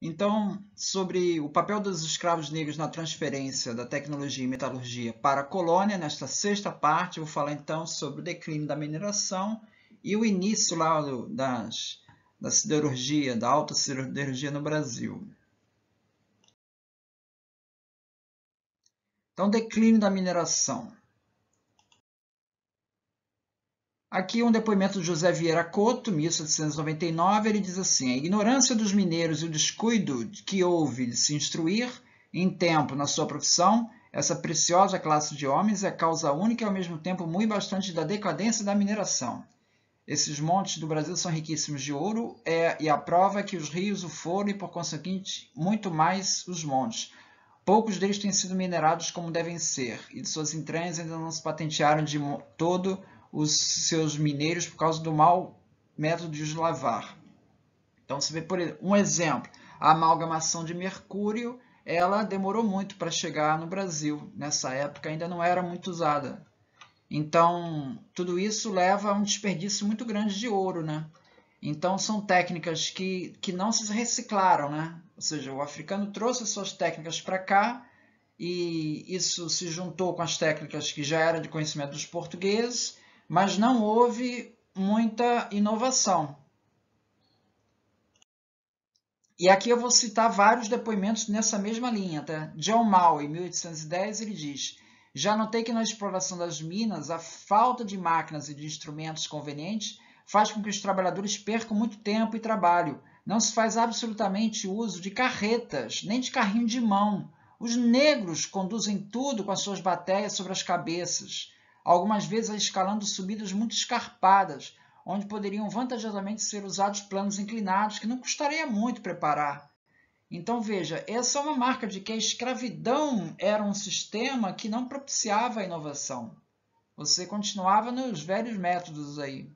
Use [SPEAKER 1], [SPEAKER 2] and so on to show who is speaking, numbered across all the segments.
[SPEAKER 1] Então, sobre o papel dos escravos negros na transferência da tecnologia e metalurgia para a colônia, nesta sexta parte, eu vou falar então sobre o declínio da mineração e o início lá do, das, da siderurgia, da alta siderurgia no Brasil. Então, declínio da mineração. Aqui um depoimento de José Vieira Couto, 1799, ele diz assim: A ignorância dos mineiros e o descuido que houve de se instruir em tempo na sua profissão, essa preciosa classe de homens é causa única e ao mesmo tempo muito bastante da decadência da mineração. Esses montes do Brasil são riquíssimos de ouro é, e a prova é que os rios o foram e, por conseguinte, muito mais os montes. Poucos deles têm sido minerados como devem ser, e de suas entranhas ainda não se patentearam de todo os seus mineiros por causa do mau método de lavar. Então você vê por um exemplo, a amalgamação de mercúrio, ela demorou muito para chegar no Brasil. Nessa época ainda não era muito usada. Então, tudo isso leva a um desperdício muito grande de ouro, né? Então, são técnicas que, que não se reciclaram, né? Ou seja, o africano trouxe suas técnicas para cá e isso se juntou com as técnicas que já eram de conhecimento dos portugueses mas não houve muita inovação. E aqui eu vou citar vários depoimentos nessa mesma linha. Tá? John em 1810, ele diz: Já notei que na exploração das minas, a falta de máquinas e de instrumentos convenientes faz com que os trabalhadores percam muito tempo e trabalho. Não se faz absolutamente uso de carretas, nem de carrinho de mão. Os negros conduzem tudo com as suas batéias sobre as cabeças algumas vezes escalando subidas muito escarpadas, onde poderiam vantajosamente ser usados planos inclinados, que não custaria muito preparar. Então veja, essa é uma marca de que a escravidão era um sistema que não propiciava a inovação. Você continuava nos velhos métodos aí.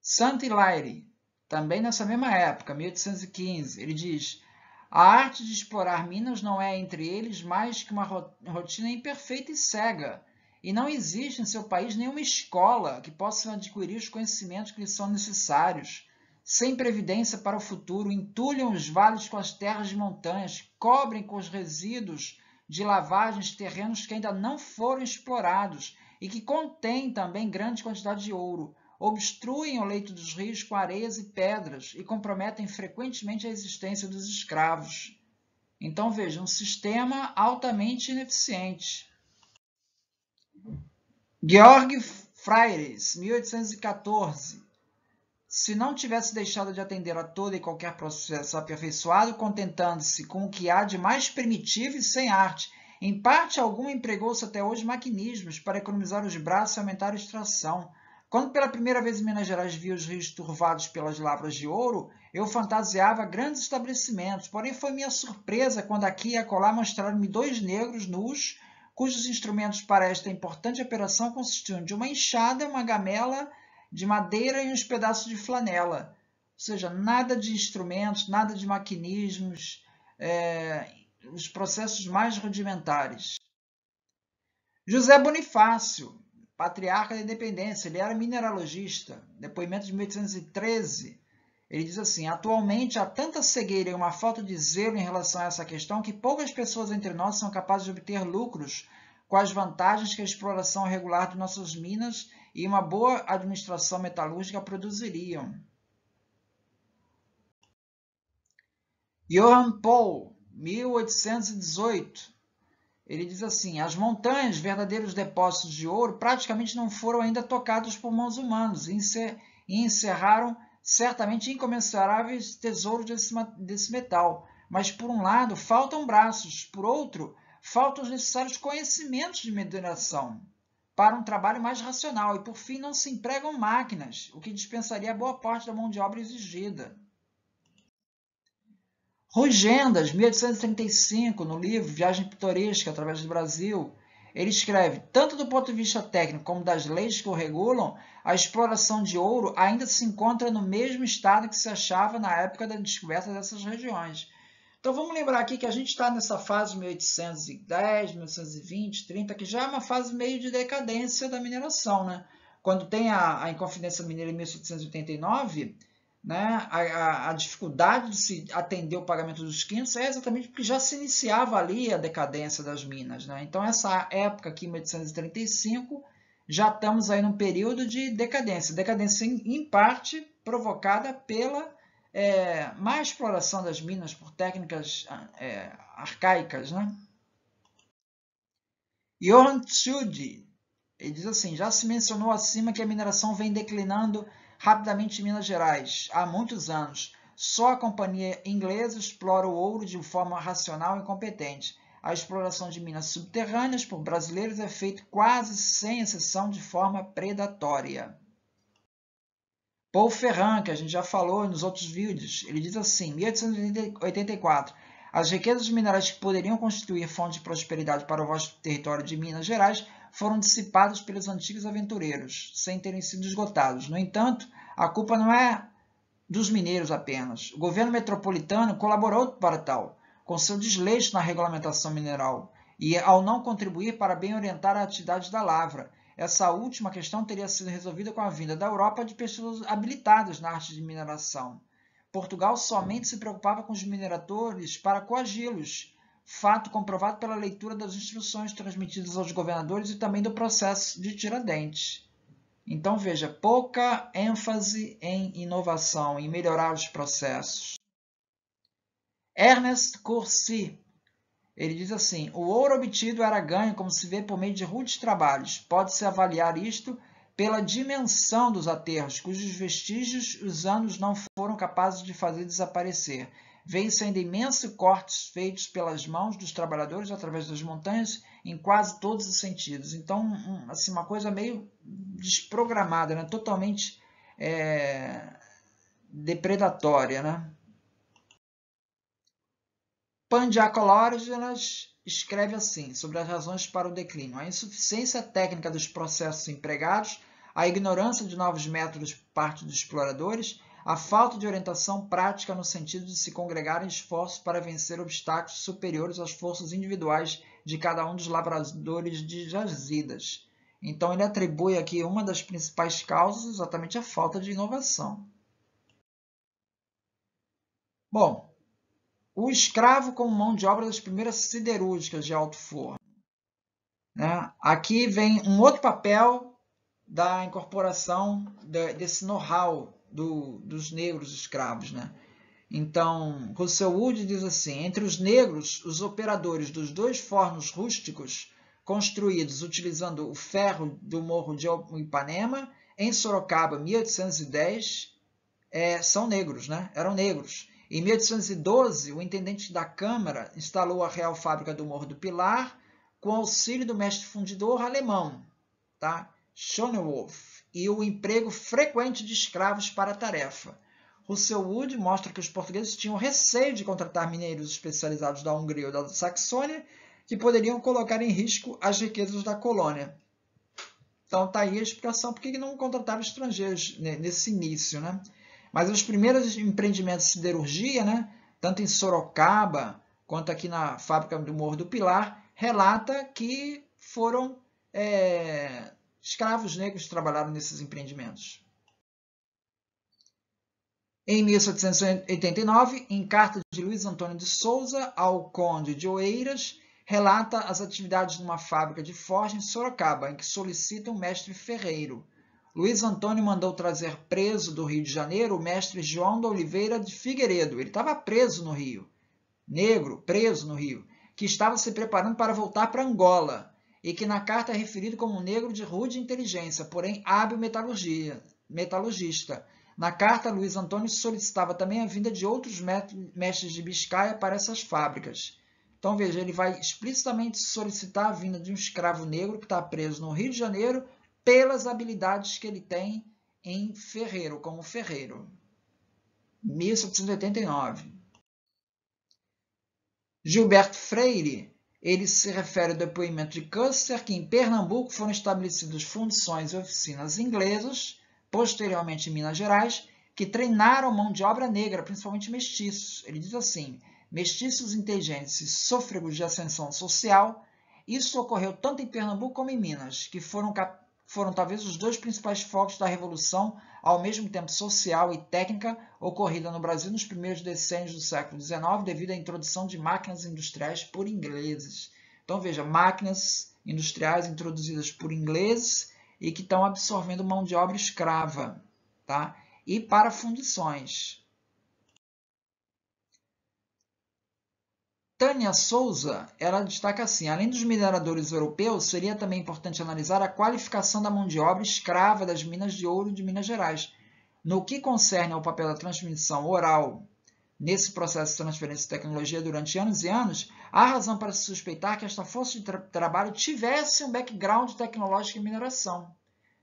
[SPEAKER 1] Saint Hilaire, também nessa mesma época, 1815, ele diz: "A arte de explorar minas não é entre eles mais que uma rotina imperfeita e cega, e não existe em seu país nenhuma escola que possa adquirir os conhecimentos que lhe são necessários. Sem previdência para o futuro, entulham os vales com as terras de montanhas, cobrem com os resíduos de lavagens terrenos que ainda não foram explorados e que contêm também grande quantidade de ouro, obstruem o leito dos rios com areias e pedras e comprometem frequentemente a existência dos escravos. Então veja, um sistema altamente ineficiente. Georg Freires, 1814. Se não tivesse deixado de atender a todo e qualquer processo aperfeiçoado, contentando-se com o que há de mais primitivo e sem arte, em parte alguma empregou-se até hoje maquinismos para economizar os braços e aumentar a extração. Quando pela primeira vez em Minas Gerais vi os rios turvados pelas lavras de ouro, eu fantasiava grandes estabelecimentos, porém foi minha surpresa quando aqui e acolá mostraram-me dois negros nus cujos instrumentos para esta importante operação consistiam de uma enxada, uma gamela de madeira e uns pedaços de flanela. Ou seja, nada de instrumentos, nada de maquinismos, é, os processos mais rudimentares. José Bonifácio, patriarca da independência, ele era mineralogista, depoimento de 1813. Ele diz assim: atualmente há tanta cegueira e uma falta de zelo em relação a essa questão que poucas pessoas entre nós são capazes de obter lucros com as vantagens que a exploração regular de nossas minas e uma boa administração metalúrgica produziriam. Johann Paul, 1818. Ele diz assim: as montanhas, verdadeiros depósitos de ouro, praticamente não foram ainda tocados por mãos humanas e encerraram certamente incomensuráveis tesouros desse, desse metal. Mas, por um lado, faltam braços, por outro, faltam os necessários conhecimentos de mineração para um trabalho mais racional, e por fim, não se empregam máquinas, o que dispensaria boa parte da mão de obra exigida. Rugendas, 1835, no livro Viagem Pitoresca através do Brasil, ele escreve: tanto do ponto de vista técnico como das leis que o regulam, a exploração de ouro ainda se encontra no mesmo estado que se achava na época da descoberta dessas regiões. Então vamos lembrar aqui que a gente está nessa fase de 1810, 1820, 30, que já é uma fase meio de decadência da mineração. Né? Quando tem a, a Inconfidência Mineira em 1789 né, a, a, dificuldade de se atender o pagamento dos quintos é exatamente porque já se iniciava ali a decadência das minas. Né? Então, essa época aqui, 1835, já estamos aí num período de decadência. Decadência, em, em parte, provocada pela é, má exploração das minas por técnicas ah, é, arcaicas. Né? Johann Schulte, ele diz assim, já se mencionou acima que a mineração vem declinando Rapidamente, Minas Gerais, há muitos anos, só a companhia inglesa explora o ouro de forma racional e competente. A exploração de minas subterrâneas por brasileiros é feita quase sem exceção de forma predatória. Paul Ferran, que a gente já falou nos outros vídeos, ele diz assim, 1884, as riquezas minerais que poderiam constituir fonte de prosperidade para o vasto território de Minas Gerais foram dissipados pelos antigos aventureiros, sem terem sido esgotados. No entanto, a culpa não é dos mineiros apenas. O governo metropolitano colaborou para tal, com seu desleixo na regulamentação mineral e ao não contribuir para bem orientar a atividade da lavra. Essa última questão teria sido resolvida com a vinda da Europa de pessoas habilitadas na arte de mineração. Portugal somente se preocupava com os mineradores para coagi-los fato comprovado pela leitura das instruções transmitidas aos governadores e também do processo de Tiradentes. Então, veja, pouca ênfase em inovação, e melhorar os processos. Ernest Corsi, ele diz assim, o ouro obtido era ganho, como se vê por meio de rudes trabalhos. Pode-se avaliar isto pela dimensão dos aterros, cujos vestígios os anos não foram capazes de fazer desaparecer vem sendo imensos cortes feitos pelas mãos dos trabalhadores através das montanhas em quase todos os sentidos. Então, assim, uma coisa meio desprogramada, né? totalmente é, depredatória. Né? Pandiacológenas escreve assim sobre as razões para o declínio. A insuficiência técnica dos processos empregados, a ignorância de novos métodos parte dos exploradores a falta de orientação prática no sentido de se congregar em esforços para vencer obstáculos superiores às forças individuais de cada um dos lavradores de jazidas. Então, ele atribui aqui uma das principais causas exatamente a falta de inovação. Bom, o escravo como mão de obra das primeiras siderúrgicas de alto forno. Né? Aqui vem um outro papel da incorporação desse know-how do, dos negros escravos. Né? Então, Russell Wood diz assim: entre os negros, os operadores dos dois fornos rústicos construídos utilizando o ferro do morro de Ipanema, em Sorocaba, 1810, é, são negros, né? eram negros. Em 1812, o intendente da Câmara instalou a Real Fábrica do Morro do Pilar com auxílio do mestre fundidor alemão, tá? Schonewolf e o emprego frequente de escravos para a tarefa. Russell Wood mostra que os portugueses tinham receio de contratar mineiros especializados da Hungria ou da Saxônia, que poderiam colocar em risco as riquezas da colônia. Então tá aí a explicação por que não contrataram estrangeiros nesse início, né? Mas os primeiros empreendimentos de siderurgia, né, tanto em Sorocaba quanto aqui na fábrica do Morro do Pilar, relata que foram é, escravos negros trabalharam nesses empreendimentos. Em 1789, em carta de Luiz Antônio de Souza ao conde de Oeiras, relata as atividades numa fábrica de forja em Sorocaba, em que solicita o um mestre ferreiro. Luiz Antônio mandou trazer preso do Rio de Janeiro o mestre João da Oliveira de Figueiredo. Ele estava preso no Rio, negro, preso no Rio, que estava se preparando para voltar para Angola e que na carta é referido como um negro de rude inteligência, porém hábil metalurgista. Na carta, Luiz Antônio solicitava também a vinda de outros mestres de Biscaia para essas fábricas. Então, veja, ele vai explicitamente solicitar a vinda de um escravo negro que está preso no Rio de Janeiro pelas habilidades que ele tem em ferreiro, como ferreiro. 1789. Gilberto Freire ele se refere ao depoimento de Custer que em Pernambuco foram estabelecidas fundições e oficinas inglesas, posteriormente em Minas Gerais, que treinaram mão de obra negra, principalmente mestiços. Ele diz assim: mestiços inteligentes e sôfregos de ascensão social. Isso ocorreu tanto em Pernambuco como em Minas, que foram, foram talvez os dois principais focos da Revolução ao mesmo tempo social e técnica, ocorrida no Brasil nos primeiros decênios do século XIX, devido à introdução de máquinas industriais por ingleses. Então, veja, máquinas industriais introduzidas por ingleses e que estão absorvendo mão de obra escrava, tá? E para fundições, Tânia Souza, ela destaca assim: além dos mineradores europeus, seria também importante analisar a qualificação da mão de obra escrava das minas de ouro de Minas Gerais. No que concerne ao papel da transmissão oral nesse processo de transferência de tecnologia durante anos e anos, há razão para se suspeitar que esta força de tra trabalho tivesse um background tecnológico em mineração.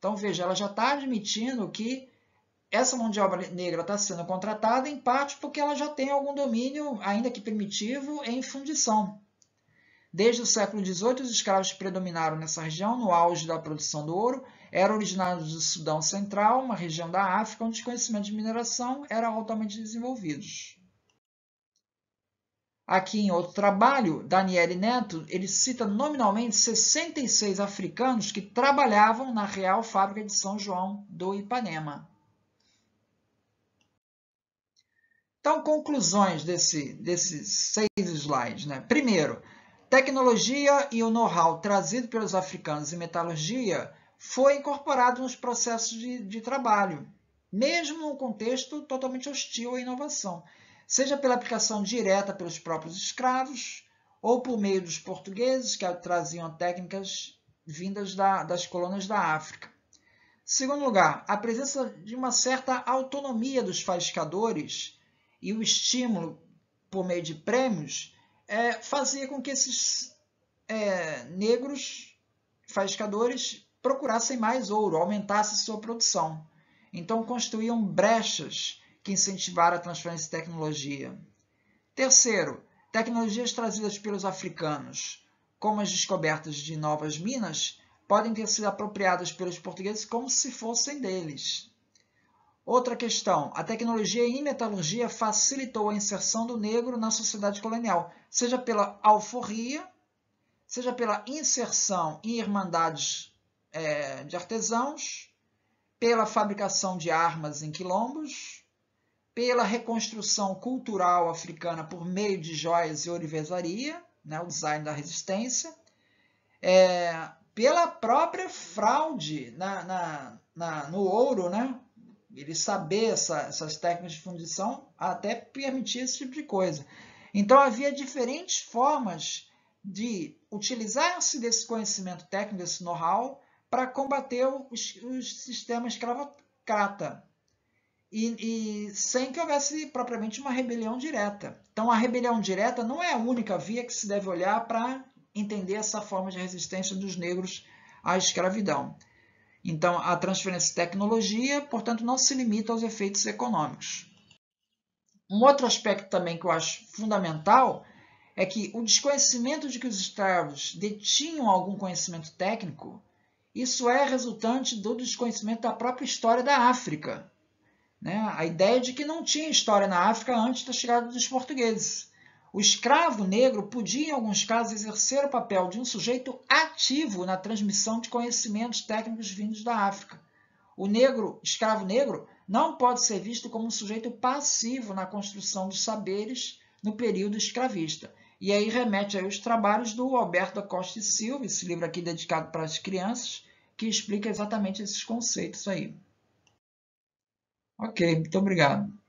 [SPEAKER 1] Então, veja, ela já está admitindo que essa mão de obra negra está sendo contratada em parte porque ela já tem algum domínio, ainda que primitivo, em fundição. Desde o século XVIII, os escravos predominaram nessa região no auge da produção do ouro. Eram originários do Sudão Central, uma região da África onde o conhecimento de mineração era altamente desenvolvido. Aqui em outro trabalho, Daniele Neto, ele cita nominalmente 66 africanos que trabalhavam na Real Fábrica de São João do Ipanema. Então, conclusões desse, desses seis slides. Né? Primeiro, tecnologia e o know-how trazido pelos africanos em metalurgia foi incorporado nos processos de, de trabalho, mesmo num contexto totalmente hostil à inovação, seja pela aplicação direta pelos próprios escravos ou por meio dos portugueses que traziam técnicas vindas da, das colônias da África. Segundo lugar, a presença de uma certa autonomia dos faiscadores e o estímulo por meio de prêmios é, fazia com que esses é, negros faiscadores procurassem mais ouro, aumentassem sua produção. Então construíam brechas que incentivaram a transferência de tecnologia. Terceiro, tecnologias trazidas pelos africanos, como as descobertas de novas minas, podem ter sido apropriadas pelos portugueses como se fossem deles. Outra questão: a tecnologia e metalurgia facilitou a inserção do negro na sociedade colonial, seja pela alforria, seja pela inserção em irmandades é, de artesãos, pela fabricação de armas em quilombos, pela reconstrução cultural africana por meio de joias e orivesaria, né, o design da resistência, é, pela própria fraude na, na, na, no ouro, né? ele saber essa, essas técnicas de fundição até permitir esse tipo de coisa. Então havia diferentes formas de utilizar-se desse conhecimento técnico, desse know-how, para combater os, os sistemas escravocrata. E, e, sem que houvesse propriamente uma rebelião direta. Então, a rebelião direta não é a única via que se deve olhar para entender essa forma de resistência dos negros à escravidão. Então, a transferência de tecnologia, portanto, não se limita aos efeitos econômicos. Um outro aspecto também que eu acho fundamental é que o desconhecimento de que os escravos detinham algum conhecimento técnico, isso é resultante do desconhecimento da própria história da África. Né? A ideia de que não tinha história na África antes da chegada dos portugueses. O escravo negro podia, em alguns casos, exercer o papel de um sujeito ativo na transmissão de conhecimentos técnicos vindos da África. O negro, escravo negro, não pode ser visto como um sujeito passivo na construção dos saberes no período escravista. E aí remete aí os trabalhos do Alberto Acosta e Silva, esse livro aqui dedicado para as crianças, que explica exatamente esses conceitos aí. Ok, muito obrigado.